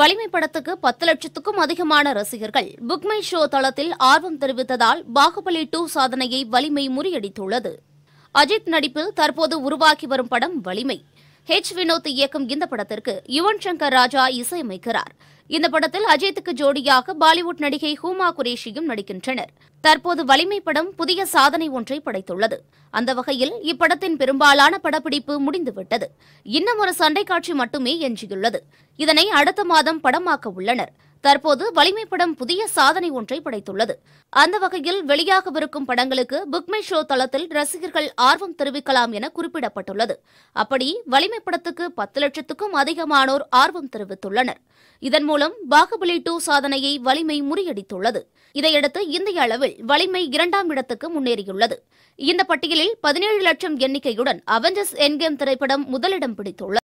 வலிமை படத்துக்கு பத்து லட்சத்துக்கும் அதிகமான ரசிகர்கள் புக்மை ஷோ தளத்தில் ஆர்வம் தெரிவித்ததால் பாகுபலி டூ சாதனையை வலிமை முறியடித்துள்ளது அஜித் நடிப்பில் தற்போது உருவாகி வரும் படம் வலிமை ஹெச் வினோத் இயக்கும் இந்த படத்திற்கு யுவன் சங்கர் ராஜா இசையமைக்கிறார் இந்த படத்தில் அஜித்துக்கு ஜோடியாக பாலிவுட் நடிகை ஹூமா குரேஷியும் நடிக்கின்றனர் தற்போது வலிமை படம் புதிய சாதனை ஒன்றை படைத்துள்ளது அந்த வகையில் இப்படத்தின் பெரும்பாலான படப்பிடிப்பு முடிந்துவிட்டது இன்னும் ஒரு சண்டை காட்சி மட்டுமே எஞ்சியுள்ளது இதனை அடுத்த மாதம் படமாக்க உள்ளனர் தற்போது வலிமை படம் புதிய சாதனை ஒன்றை படைத்துள்ளது அந்த வகையில் வெளியாகவிருக்கும் படங்களுக்கு புக்மை ஷோ தளத்தில் ரசிகர்கள் ஆர்வம் தெரிவிக்கலாம் என குறிப்பிடப்பட்டுள்ளது அப்படி வலிமை படத்துக்கு பத்து லட்சத்துக்கும் அதிகமானோர் ஆர்வம் தெரிவித்துள்ளனர் இதன் மூலம் பாகுபலி டூ சாதனையை வலிமை முறியடித்துள்ளது இதையடுத்து இந்திய அளவில் வலிமை இரண்டாம் இடத்துக்கு முன்னேறியுள்ளது இந்த பட்டியலில் பதினேழு லட்சம் எண்ணிக்கையுடன் அவெஞ்சர்ஸ் என்கேம் திரைப்படம் முதலிடம் பிடித்துள்ளது